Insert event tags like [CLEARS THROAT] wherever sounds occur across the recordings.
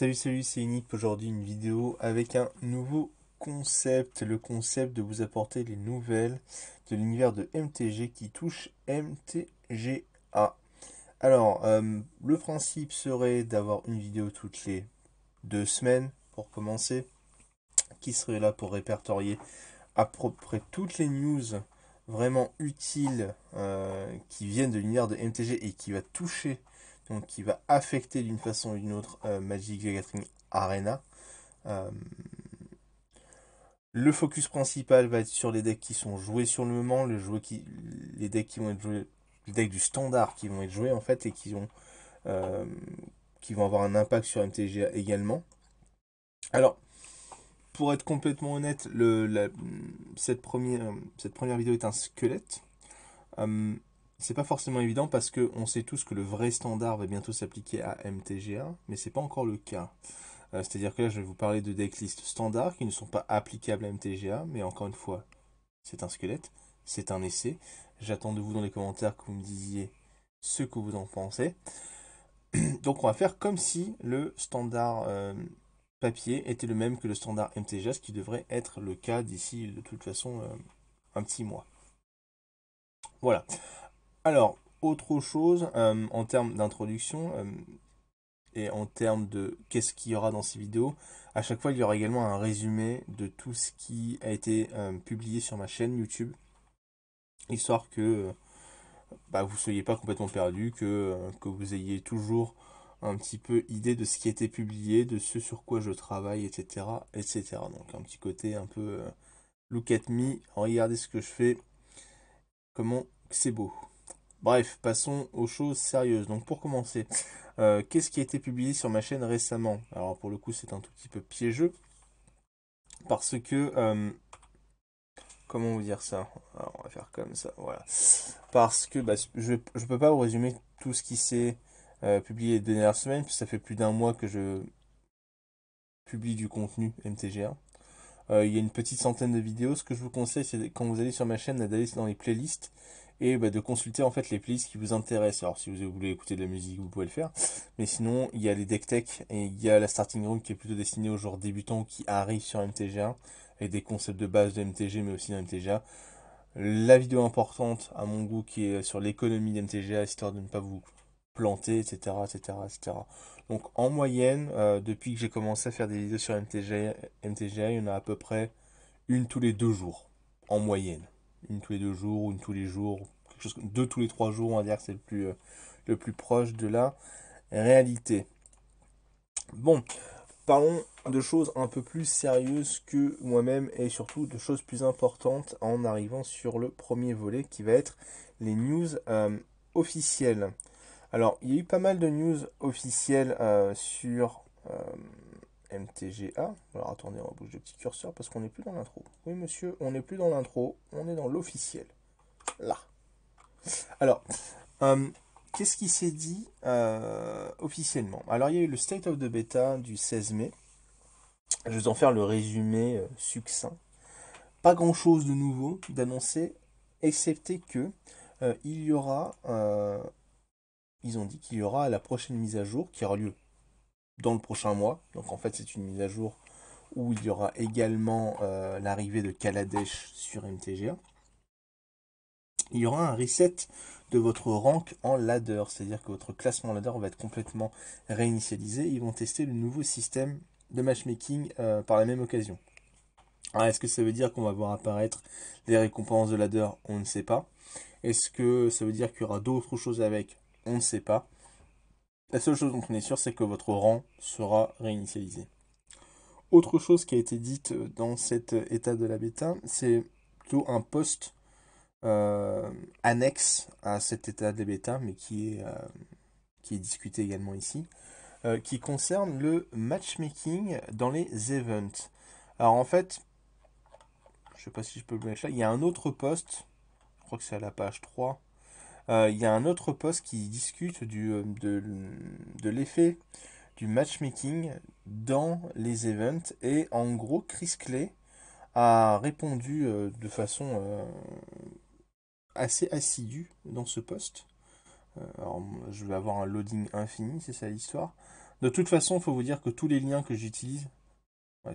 Salut salut c'est unique aujourd'hui une vidéo avec un nouveau concept, le concept de vous apporter les nouvelles de l'univers de MTG qui touche MTGA. Alors euh, le principe serait d'avoir une vidéo toutes les deux semaines pour commencer, qui serait là pour répertorier à peu près toutes les news vraiment utiles euh, qui viennent de l'univers de MTG et qui va toucher donc qui va affecter d'une façon ou d'une autre euh, Magic Gathering Arena. Euh, le focus principal va être sur les decks qui sont joués sur le moment, les decks qui vont être joués, les decks du standard qui vont être joués en fait et qui euh, vont avoir un impact sur MTG également. Alors, pour être complètement honnête, cette, première, vidéo est un squelette. C'est pas forcément évident parce qu'on sait tous que le vrai standard va bientôt s'appliquer à MTGA, mais c'est pas encore le cas. Euh, c'est-à-dire que là, je vais vous parler de decklists standards qui ne sont pas applicables à MTGA, mais encore une fois, c'est un squelette, c'est un essai. J'attends de vous dans les commentaires que vous me disiez ce que vous en pensez. [CLEARS THROAT] Donc on va faire comme si le standard euh, papier était le même que le standard MTGA, ce qui devrait être le cas d'ici de toute façon euh, un petit mois. Voilà. Alors, autre chose euh, en termes d'introduction euh, et en termes de qu'est-ce qu'il y aura dans ces vidéos, à chaque fois il y aura également un résumé de tout ce qui a été euh, publié sur ma chaîne YouTube, histoire que bah, vous ne soyez pas complètement perdu, que, vous ayez toujours un petit peu idée de ce qui a été publié, de ce sur quoi je travaille, etc. etc. Donc un petit côté un peu look at me, regardez ce que je fais, comment c'est beau. Bref, passons aux choses sérieuses. Donc pour commencer, euh, qu'est-ce qui a été publié sur ma chaîne récemment Alors pour le coup c'est un tout petit peu piégeux. Parce que... Euh, comment vous dire ça Alors on va faire comme ça, voilà. Parce que bah, je ne peux pas vous résumer tout ce qui s'est euh, publié les dernières semaines, ça fait plus d'un mois que je publie du contenu MTGA. il y a une petite centaine de vidéos. Ce que je vous conseille, c'est quand vous allez sur ma chaîne d'aller dans les playlists et bah, de consulter en fait les playlists qui vous intéressent. Alors si vous voulez écouter de la musique, vous pouvez le faire. Mais sinon, il y a les deck tech et il y a la starting room qui est plutôt destinée aux joueurs débutants qui arrivent sur mtg et des concepts de base de MTG mais aussi de MTGA. La vidéo importante à mon goût qui est sur l'économie MTGA histoire de ne pas vous planter, etc. etc., etc. Donc en moyenne, euh, depuis que j'ai commencé à faire des vidéos sur MTGA, il y en a à peu près une tous les deux jours, en moyenne une tous les deux jours une tous les jours, quelque chose, deux tous les trois jours, on va dire que c'est le plus, euh, le plus proche de la réalité. Bon, parlons de choses un peu plus sérieuses que moi-même et surtout de choses plus importantes en arrivant sur le premier volet qui va être les news euh, officielles. Alors, il y a eu pas mal de news officielles euh, sur MTGA. Alors attendez, on va bouger le petit curseur parce qu'on n'est plus dans l'intro. Oui monsieur, on n'est plus dans l'intro, on est dans l'officiel. Là. Alors, euh, qu'est-ce qui s'est dit euh, officiellement Alors il y a eu le State of the Beta du 16 mai. Je vais en faire le résumé euh, succinct. Pas grand-chose de nouveau d'annoncer, excepté que il y aura ils ont dit qu'il y aura la prochaine mise à jour, qui aura lieu dans le prochain mois. Donc en fait, c'est une mise à jour où il y aura également euh, l'arrivée de Kaladesh sur MTGA. Il y aura un reset de votre rank en ladder, c'est-à-dire que votre classement ladder va être complètement réinitialisé. Ils vont tester le nouveau système de matchmaking euh, par la même occasion. Alors est-ce que ça veut dire qu'on va voir apparaître les récompenses de ladder On ne sait pas. Est-ce que ça veut dire qu'il y aura d'autres choses avec On ne sait pas. La seule chose dont on est sûr, c'est que votre rang sera réinitialisé. Autre chose qui a été dite dans cet état de la bêta, c'est plutôt un poste euh, annexe à cet état de la bêta, mais qui est, euh, qui est discuté également ici, euh, qui concerne le matchmaking dans les events. Alors en fait, je ne sais pas si je peux le mettre là, il y a un autre poste, je crois que c'est à la page 3, euh, il y a un autre poste qui discute euh, de, de l'effet du matchmaking dans les events. Et en gros, Chris Clay a répondu euh, de façon assez assidue dans ce poste. alors, je vais avoir un loading infini, c'est ça l'histoire. De toute façon, il faut vous dire que tous les liens que j'utilise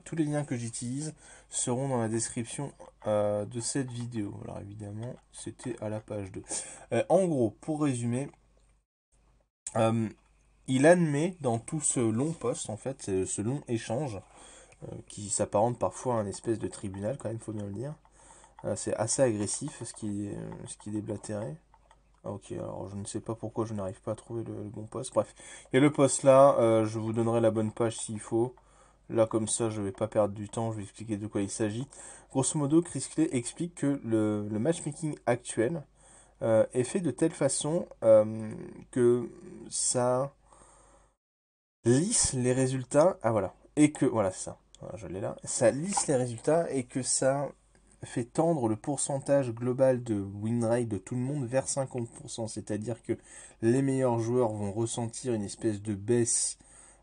tous les liens que j'utilise seront dans la description euh, de cette vidéo. Alors évidemment, c'était à la page 2. Euh, en gros, pour résumer, euh, il admet dans tout ce long poste, en fait, ce long échange, qui s'apparente parfois à un espèce de tribunal, quand même, faut bien le dire. C'est assez agressif ce qui, ce qui est ah, ok, alors je ne sais pas pourquoi je n'arrive pas à trouver le, le, bon poste. Bref, il y a le poste là, je vous donnerai la bonne page s'il faut. Là, comme ça, je vais pas perdre du temps, je vais expliquer de quoi il s'agit. Grosso modo, Chris Clay explique que le, matchmaking actuel euh, est fait de telle façon euh, que ça lisse les résultats. Ah voilà, et que voilà ça. je l'ai là. Ça lisse les résultats et que ça fait tendre le pourcentage global de win rate de tout le monde vers 50%. C'est-à-dire que les meilleurs joueurs vont ressentir une espèce de baisse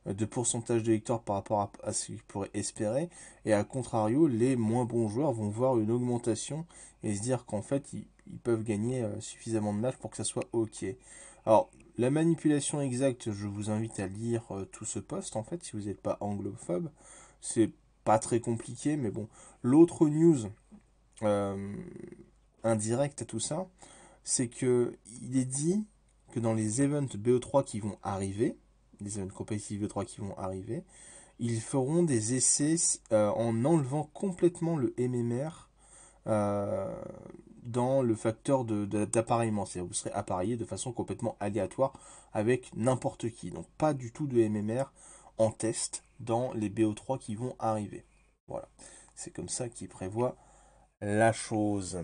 de pourcentage de victoire par rapport à, ce qu'ils pourraient espérer. Et à contrario, les moins bons joueurs vont voir une augmentation et se dire qu'en fait, ils, peuvent gagner euh, suffisamment de matchs pour que ça soit OK. Alors, la manipulation exacte, je vous invite à lire euh, tout ce poste, en fait, si vous n'êtes pas anglophobe. C'est pas très compliqué, mais bon. L'autre news euh, indirecte à tout ça, c'est que il est dit que dans les events BO3 qui vont arriver, les events compétitifs de 3 qui vont arriver, ils feront des essais euh, en enlevant complètement le MMR euh, dans le facteur d'appareillement. C'est-à-dire vous serez appareillé de façon complètement aléatoire avec n'importe qui. Donc pas du tout de MMR en test dans les BO3 qui vont arriver. Voilà. C'est comme ça qu'ils prévoient la chose.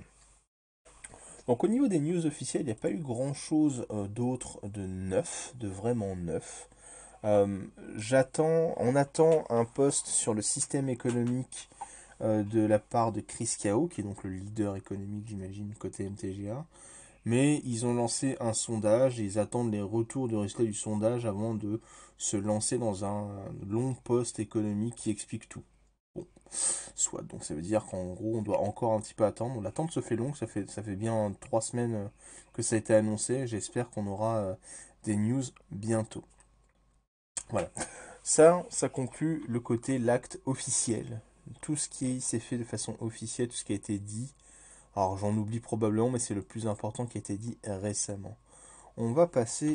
Donc au niveau des news officielles, il n'y a pas eu grand chose euh, d'autre de neuf, de vraiment neuf. Euh, on attend un poste sur le système économique euh, de la part de Chris Kao, qui est donc le leader économique, j'imagine, côté MTGA. Mais ils ont lancé un sondage et ils attendent les retours de résultat du sondage avant de se lancer dans un long poste économique qui explique tout. Bon, soit. Donc ça veut dire qu'en gros, on doit encore un petit peu attendre. L'attente se fait longue, ça fait, ça fait bien trois semaines euh, que ça a été annoncé. J'espère qu'on aura des news bientôt. Voilà. Ça, ça conclut le côté l'acte officiel. Tout ce qui s'est fait de façon officielle, tout ce qui a été dit. Alors j'en oublie probablement, mais c'est le plus important qui a été dit récemment. On va passer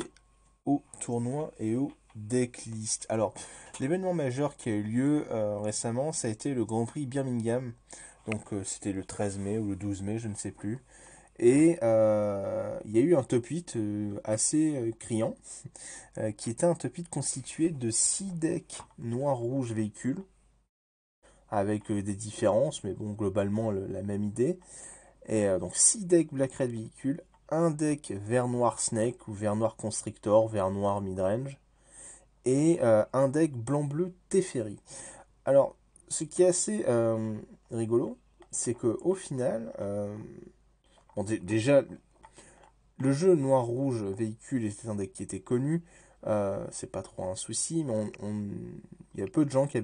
au tournoi et au decklist. Alors, l'événement majeur qui a eu lieu euh, récemment, ça a été le Grand Prix Birmingham. Donc euh, c'était le 13 mai ou le 12 mai, je ne sais plus. Et euh, il y a eu un top 8 euh, assez euh, criant, [LAUGHS] qui était un top 8 constitué de 6 decks noir-rouge véhicule, avec des différences, mais bon, globalement la même idée. Et donc 6 decks Black Red véhicule, un deck vert noir Snake ou vert noir Constrictor, vert noir Midrange, et un deck blanc bleu Teferi. Alors, ce qui est assez rigolo, c'est qu'au final, déjà, le jeu noir-rouge véhicule était un deck qui était connu. Euh, c'est pas trop un souci, mais il y a peu de gens qui,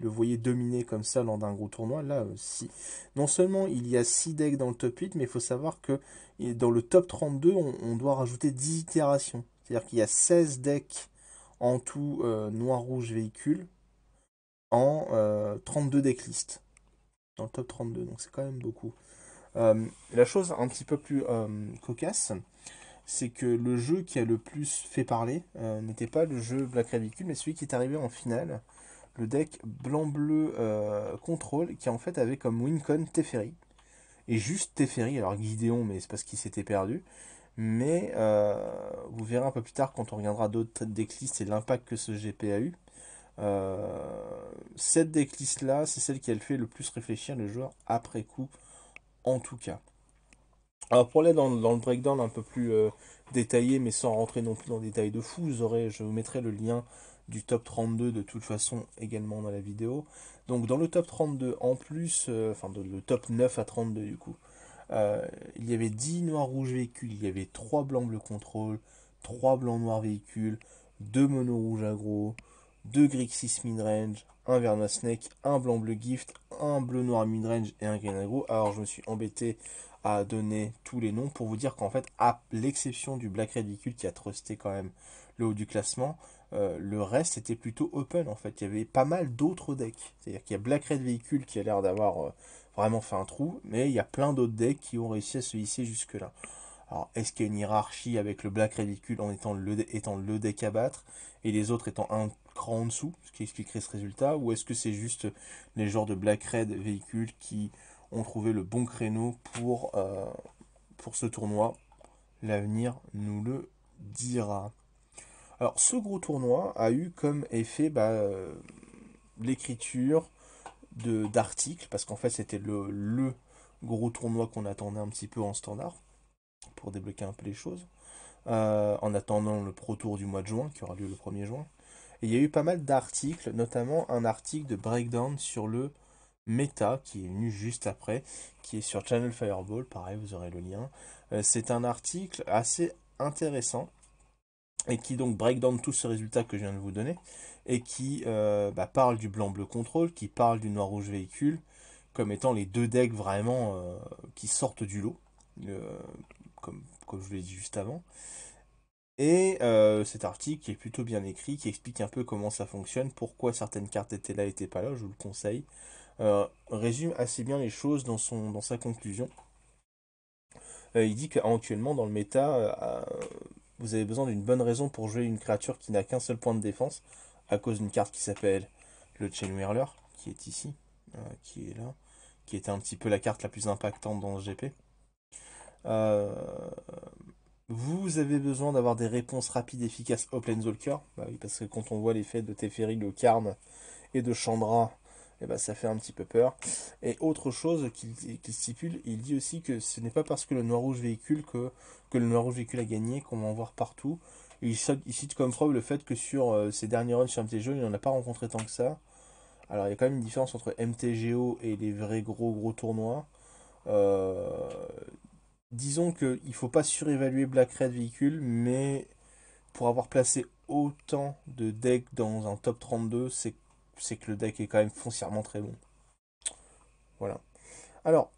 le voyaient dominer comme ça lors d'un gros tournoi. Là, aussi. Euh, non seulement il y a 6 decks dans le top 8, mais il faut savoir que dans le top 32, on, doit rajouter 10 itérations. C'est-à-dire qu'il y a 16 decks en tout euh, noir-rouge véhicule en 32 decklists. Dans le top 32, donc c'est quand même beaucoup. Euh, la chose un petit peu plus euh, cocasse, c'est que le jeu qui a le plus fait parler euh, n'était pas le jeu Black Ravicule, mais celui qui est arrivé en finale, le deck blanc-bleu contrôle, qui en fait avait comme Wincon Teferi. Et juste Teferi, alors Guidéon, mais c'est parce qu'il s'était perdu. Mais vous verrez un peu plus tard quand on regardera d'autres decklists et l'impact que ce GP a eu. cette decklist là, c'est celle qui a fait le plus réfléchir le joueur après coup en tout cas. Alors pour aller dans, le breakdown un peu plus euh, détaillé, mais sans rentrer non plus dans le détails de fou, vous aurez, je vous mettrai le lien du top 32 de toute façon également dans la vidéo. Donc dans le top 32 en plus, euh, enfin de, le top 9 à 32 du coup, euh, il y avait 10 noirs rouges véhicules, il y avait 3 blancs bleu contrôle, 3 blancs noirs véhicules, 2 mono rouges agro, 2 mid-range, un Verna Snake, un Blanc Bleu Gift, un Bleu Noir Midrange et un Green Alors je me suis embêté à donner tous les noms pour vous dire qu'en fait, à l'exception du Black Ridicule qui a trusté quand même le haut du classement, euh, le reste était plutôt open en fait. Il y avait pas mal d'autres decks. C'est-à-dire qu'il y a Black Red Véhicule qui a l'air d'avoir euh, vraiment fait un trou, mais il y a plein d'autres decks qui ont réussi à se hisser jusque-là. Alors, est-ce qu'il y a une hiérarchie avec le Black Ridicule en étant le, étant le deck à battre et les autres étant un en dessous, ce qui expliquerait ce résultat, ou est-ce que c'est juste les genres de Black Red véhicules qui ont trouvé le bon créneau pour, euh, pour ce tournoi L'avenir nous le dira. Alors ce gros tournoi a eu comme effet bah, euh, l'écriture d'articles, parce qu'en fait c'était le, le gros tournoi qu'on attendait un petit peu en standard, pour débloquer un peu les choses. Euh, en attendant le Pro Tour du mois de juin, qui aura lieu le 1er juin il y a eu pas mal d'articles, notamment un article de breakdown sur le méta qui est venu juste après, qui est sur Channel Fireball, pareil, vous aurez le lien. Euh, c'est un article assez intéressant, et qui donc breakdown tout ce résultat que je viens de vous donner, et qui euh, bah, parle du blanc-bleu contrôle, qui parle du noir-rouge véhicule, comme étant les deux decks vraiment euh, qui sortent du lot, comme, comme je vous l'ai dit juste avant. Et euh, cet article qui est plutôt bien écrit, qui explique un peu comment ça fonctionne, pourquoi certaines cartes étaient là, et étaient pas là, je vous le conseille, euh, résume assez bien les choses dans, son, dans sa conclusion. Euh, il dit qu'actuellement dans le méta, vous avez besoin d'une bonne raison pour jouer une créature qui n'a qu'un seul point de défense, à cause d'une carte qui s'appelle le Whirler, qui est ici, qui est là, qui était un petit peu la carte la plus impactante dans le GP. Euh, vous avez besoin d'avoir des réponses rapides, et efficaces au Planeswalker. Bah oui, parce que quand on voit l'effet de Teferi, de Karn et de Chandra, et eh ben, bah, ça fait un petit peu peur. Et autre chose qu'il stipule, il dit aussi que ce n'est pas parce que le noir-rouge véhicule que, que le noir-rouge véhicule a gagné qu'on va en voir partout. il, cite comme preuve le fait que sur ses euh, derniers runs sur MTGO, il n'en a pas rencontré tant que ça. Alors il y a quand même une différence entre MTGO et les vrais gros gros tournois. Euh, disons qu'il ne faut pas surévaluer Black Red Véhicule, mais pour avoir placé autant de decks dans un top 32, c'est que le deck est quand même foncièrement très bon. Voilà. Alors,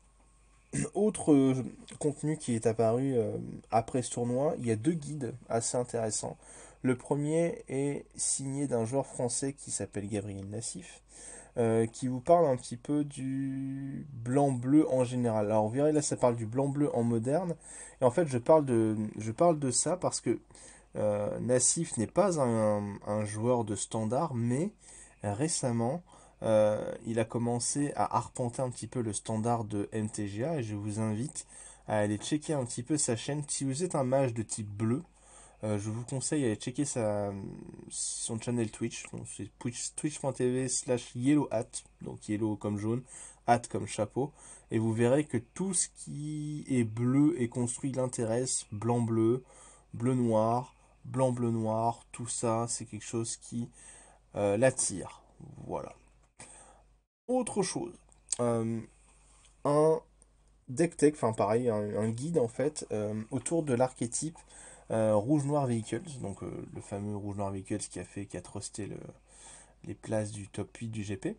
[CLEARS THROAT] autre euh, contenu qui est apparu euh, après ce tournoi, il y a deux guides assez intéressants. Le premier est signé d'un joueur français qui s'appelle Gabriel Nassif, euh, qui vous parle un petit peu du blanc-bleu en général. Alors vous verrez là ça parle du blanc-bleu en moderne. Et en fait je parle de, je parle de ça parce que euh, Nassif n'est pas un, joueur de standard, mais récemment euh, il a commencé à arpenter un petit peu le standard de MTGA et je vous invite à aller checker un petit peu sa chaîne. Si vous êtes un mage de type bleu, euh, je vous conseille d'aller checker son channel Twitch. C'est twitch.tv slash yellow hat. Donc yellow comme jaune, hat comme chapeau. Et vous verrez que tout ce qui est bleu et construit l'intéresse. Blanc-bleu, bleu-noir, blanc-bleu-noir. Tout ça, c'est quelque chose qui euh, l'attire. Voilà. Autre chose. Euh, un deck tech, enfin pareil, un, guide en fait, autour de l'archétype euh, Rouge Noir Vehicles, donc euh, le fameux Rouge Noir Vehicles qui a fait, qui a les places du top 8 du GP.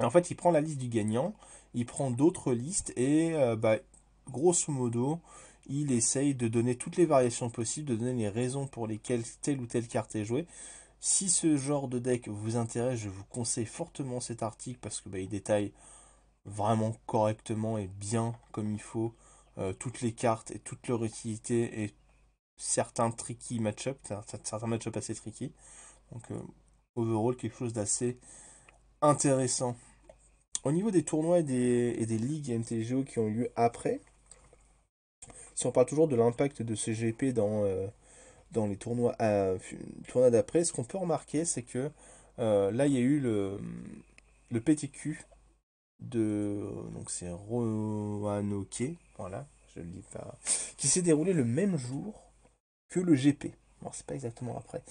en fait, il prend la liste du gagnant, il prend d'autres listes et euh, bah, grosso modo, il essaye de donner toutes les variations possibles, de donner les raisons pour lesquelles telle ou telle carte est jouée. Si ce genre de deck vous intéresse, je vous conseille fortement cet article parce que bah, il détaille vraiment correctement et bien comme il faut euh, toutes les cartes et toute leur utilité et certains tricky match-up, certains match assez tricky. Donc euh, overall quelque chose d'assez intéressant. Au niveau des tournois et des, ligues MTGO qui ont lieu après, si on parle toujours de l'impact de ce GP dans, euh, dans les tournois, d'après, ce qu'on peut remarquer, c'est que là, il y a eu le, le PTQ de euh, donc c'est Roanoke, voilà, je le dis pas, qui s'est déroulé le même jour que le GP. Bon, c'est pas exactement après.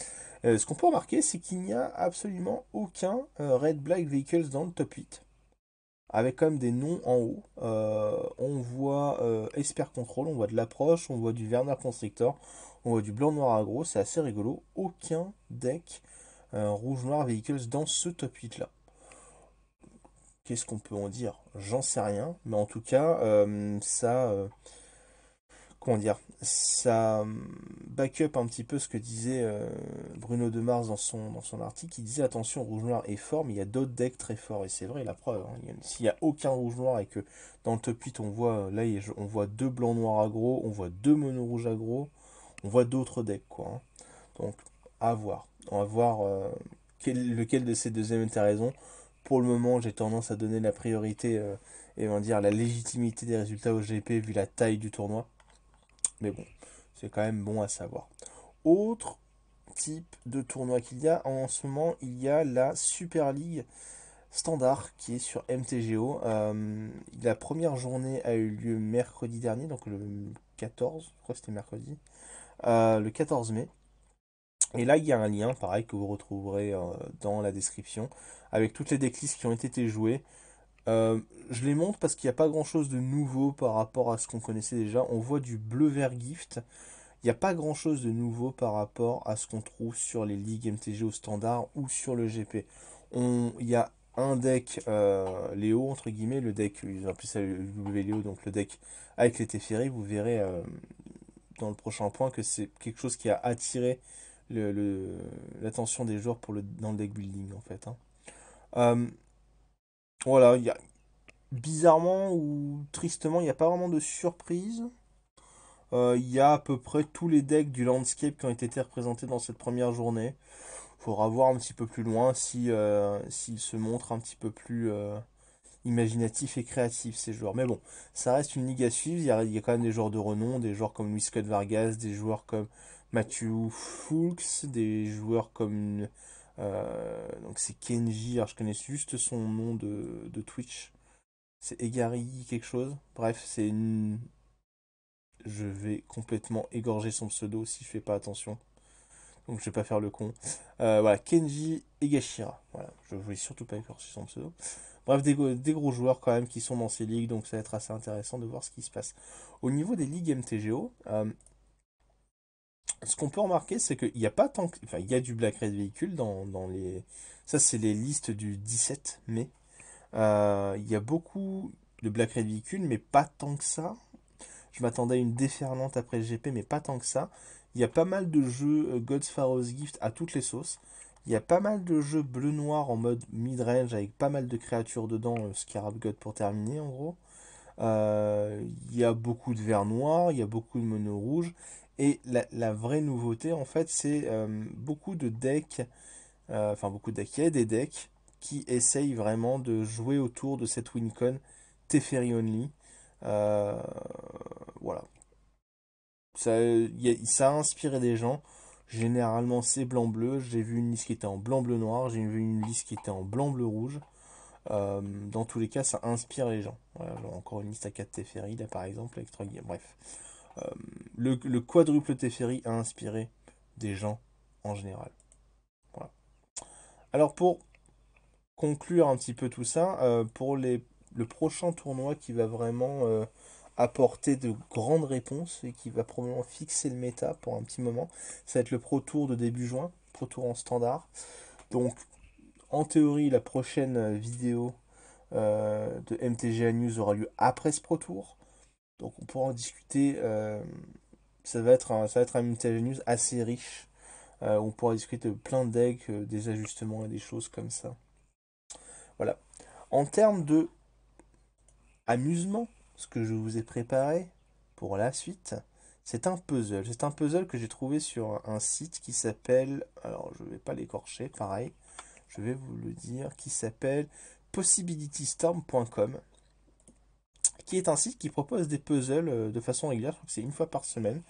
Euh, ce qu'on peut remarquer, c'est qu'il n'y a absolument aucun euh, Red Black Vehicles dans le top 8. Avec quand même des noms en haut. on voit Esper Control, on voit de l'approche, on voit du Werner Constrictor, on voit du blanc noir agro, c'est assez rigolo. Aucun deck rouge noir vehicles dans ce top 8 là. Qu'est-ce qu'on peut en dire J'en sais rien, mais en tout cas, euh, ça. Euh, comment dire Ça euh, back up un petit peu ce que disait Bruno Demars dans son, dans son article. Il disait attention, rouge-noir est fort, mais il y a d'autres decks très forts. Et c'est vrai, la preuve. Hein. S'il n'y a aucun rouge-noir et que dans le top 8, on voit, là, on voit deux blancs-noirs aggro, on voit deux mono-rouges aggro, on voit d'autres decks, quoi. Hein. Donc, à voir. On va voir lequel, de ces deux raison pour le moment, j'ai tendance à donner la priorité euh, et on dire la légitimité des résultats au GP vu la taille du tournoi. Mais bon, c'est quand même bon à savoir. Autre type de tournoi qu'il y a en ce moment, il y a la Super League standard qui est sur MTGO. Euh, la première journée a eu lieu mercredi dernier, donc le 14, je crois que c'était mercredi, euh, le 14 mai. Et là, il y a un lien, pareil, que vous retrouverez euh, dans la description, avec toutes les decklists qui ont été jouées. Euh, je les montre parce qu'il n'y a pas grand chose de nouveau par rapport à ce qu'on connaissait déjà. On voit du bleu-vert gift. Il n'y a pas grand chose de nouveau par rapport à ce qu'on trouve sur les ligues MTG au standard ou sur le GP. Il y a un deck euh, Léo, entre guillemets, le deck, donc le deck avec les Teferi. Vous verrez dans le prochain point que c'est quelque chose qui a attiré l'attention le, des joueurs pour le, dans le deck building en fait. Hein. Euh, voilà, y bizarrement ou tristement, il n'y a pas vraiment de surprise. Euh, il y a à peu près tous les decks du landscape qui ont été représentés dans cette première journée. Faudra voir un petit peu plus loin si euh, s'ils se montrent un petit peu plus imaginatifs et créatifs ces joueurs. Mais bon, ça reste une ligue à suivre. Il y, a quand même des joueurs de renom, des joueurs comme Luis Vargas, des joueurs comme Matthew Fulks, des joueurs comme euh, donc c'est Kenji, alors je connais juste son nom de, Twitch. C'est Egari quelque chose. Bref, c'est une... Je vais complètement égorger son pseudo si je fais pas attention. Donc je vais pas faire le con. Euh, voilà, Kenji Egashira. Voilà, je voulais surtout pas égorger son pseudo. Bref, des, gros joueurs quand même qui sont dans ces ligues, donc ça va être assez intéressant de voir ce qui se passe. Au niveau des ligues MTGO, euh, ce qu'on peut remarquer, c'est qu'il n'y a pas tant que... Enfin, il y a du Black Red véhicule dans, les... Ça, c'est les listes du 17 mai. Euh, il y a beaucoup de Black Red véhicule, mais pas tant que ça. Je m'attendais à une déferlante après le GP, mais pas tant que ça. Il y a pas mal de jeux euh, God's Pharaoh's Gift à toutes les sauces. Il y a pas mal de jeux bleu-noir en mode mid-range avec pas mal de créatures dedans, euh, Scarab God pour terminer en gros. Il y a beaucoup de verts noir, il y a beaucoup de mono rouges, et la, vraie nouveauté, en fait, c'est euh, beaucoup de decks, euh, enfin beaucoup de decks, il y a des decks qui essayent vraiment de jouer autour de cette Wincon Teferi Only. Euh, voilà. Ça, a, inspiré des gens généralement c'est blanc bleu j'ai vu une liste qui était en blanc bleu noir j'ai vu une liste qui était en blanc bleu rouge dans tous les cas ça inspire les gens encore une liste à 4 Teferi là par exemple avec 3 bref euh, le, quadruple Teferi a inspiré des gens en général. Alors pour conclure un petit peu tout ça, euh, pour le prochain tournoi qui va vraiment euh, apporter de grandes réponses et qui va probablement fixer le méta pour un petit moment, ça va être le Pro Tour de début juin, Pro Tour en standard. Donc en théorie la prochaine vidéo de MTGA News aura lieu après ce Pro Tour. Donc on pourra en discuter. Euh, ça, va être un, ça va être un news assez riche. Euh, on pourra discuter de plein de decks, euh, des ajustements et des choses comme ça. Voilà. En termes de amusement, ce que je vous ai préparé pour la suite, c'est un puzzle. C'est un puzzle que j'ai trouvé sur un site qui s'appelle, alors je ne vais pas l'écorcher, pareil, je vais vous le dire, qui s'appelle possibilitystorm.com qui est un site qui propose des puzzles euh, de façon régulière, je crois que c'est une fois par semaine.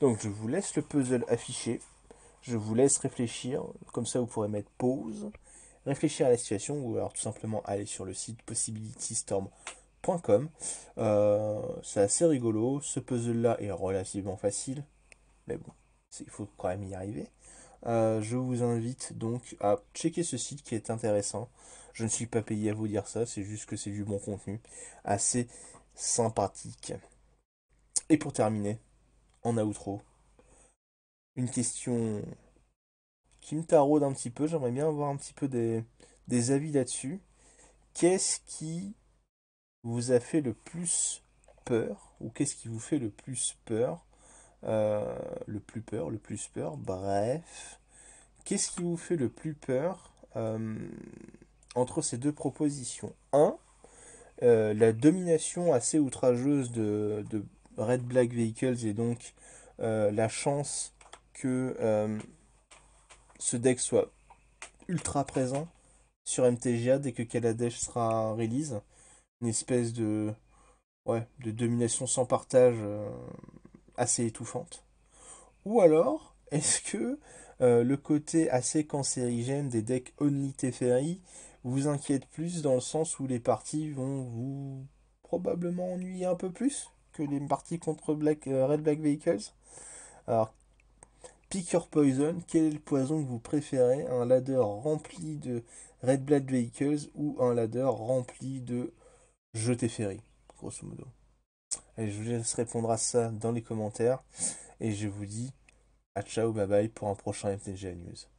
Donc je vous laisse le puzzle affiché, je vous laisse réfléchir, comme ça vous pourrez mettre pause, réfléchir à la situation ou alors tout simplement aller sur le site possibilitystorm.com. Euh, c'est assez rigolo, ce puzzle-là est relativement facile, mais bon, il faut quand même y arriver. Euh, je vous invite donc à checker ce site qui est intéressant. Je ne suis pas payé à vous dire ça, c'est juste que c'est du bon contenu, assez sympathique. Et pour terminer, en outro, une question qui me taraude un petit peu, j'aimerais bien avoir un petit peu des, des avis là-dessus. Qu'est-ce qui vous a fait le plus peur ou qu'est-ce qui vous fait le plus peur euh, le plus peur, le plus peur, bref. Qu'est-ce qui vous fait le plus peur euh, entre ces deux propositions 1. Euh, la domination assez outrageuse de, Red Black Vehicles et donc euh, la chance que euh, ce deck soit ultra présent sur MTGA dès que Kaladesh sera release. Une espèce de, de domination sans partage assez étouffante. Ou alors, est-ce que le côté assez cancérigène des decks Only Teferi vous inquiète plus dans le sens où les parties vont vous probablement ennuyer un peu plus que les parties contre euh, Red Black Vehicles. Alors, pick your poison, quel est le poison que vous préférez Un ladder rempli de Red Black Vehicles ou un ladder rempli de jeté ferry, grosso modo. Et je vous laisse répondre à ça dans les commentaires. Et je vous dis à ciao, bye bye pour un prochain FTG News.